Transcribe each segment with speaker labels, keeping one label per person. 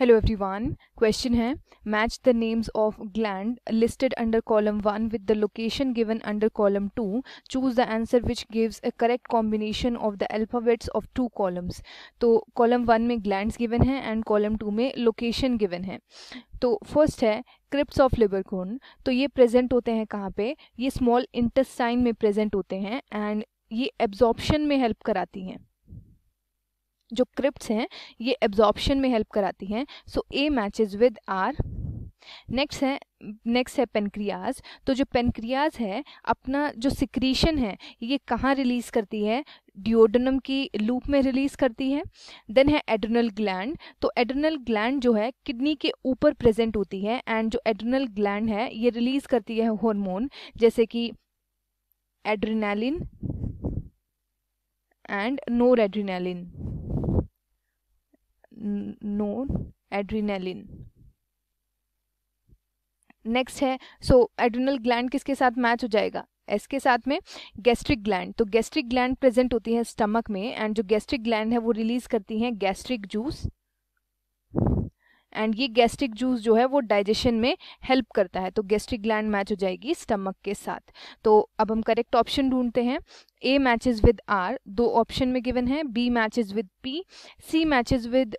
Speaker 1: hello everyone question है match the names of gland listed under column one with the location given under column two choose the answer which gives a correct combination of the alphabets of two columns तो column one में glands given तो है and column two में location given है तो first है crypt of लिबरकोन तो ये प्रेजेंट होते हैं कहाँ पे ये स्मॉल इंटस्टाइन में प्रेजेंट होते हैं एंड ये एब्जॉर्बशन में हेल्प कराती हैं जो क्रिप्ट्स हैं ये एब्जॉर्प्शन में हेल्प कराती हैं so A matches with R next है नेक्स्ट है पेनक्रियाज तो जो पेनक्रियाज है अपना जो सिक्रीशन है ये कहाँ रिलीज़ करती है डिओडनम की लूप में रिलीज़ करती है देन है एड्रनल ग्लैंड तो एड्रनल ग्लैंड जो है किडनी के ऊपर प्रेजेंट होती है एंड जो एड्रनल ग्लैंड है ये रिलीज़ करती है हॉर्मोन जैसे कि adrenaline and noradrenaline known adrenaline next है सो so, एड्रिनल ग्लैंड किसके साथ मैच हो जाएगा एस के साथ में गैस्ट्रिक ग्लैंड तो गैस्ट्रिक ग्लैंड प्रेजेंट होती है स्टमक में एंड जो गैस्ट्रिक ग्लैंड है वो रिलीज करती है गैस्ट्रिक जूस एंड ये गैस्ट्रिक जूस जो है वो डाइजेशन में हेल्प करता है तो गैस्ट्रिक ग्लैंड मैच हो जाएगी स्टमक के साथ तो अब हम करेक्ट ऑप्शन ढूंढते हैं ए मैचेस विद आर दो ऑप्शन में गिवन है B matches with P C matches with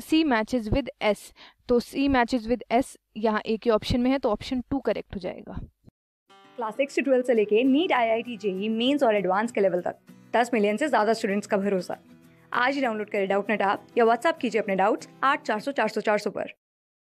Speaker 1: C matches with S तो सी मैचेज विद एस यहाँ एक ही ऑप्शन में है तो ऑप्शन टू करेक्ट हो जाएगा
Speaker 2: क्लास सिक्स से ट्वेल्थ से लेके NEET I I T JEE mains और एडवांस के लेवल तक दस मिलियन से ज़्यादा स्टूडेंट्स का भरोसा आज ही डाउनलोड करें डाउट नेट आप या व्हाट्सअप कीजिए अपने डाउट्स आठ चार सौ चार सौ चार सौ पर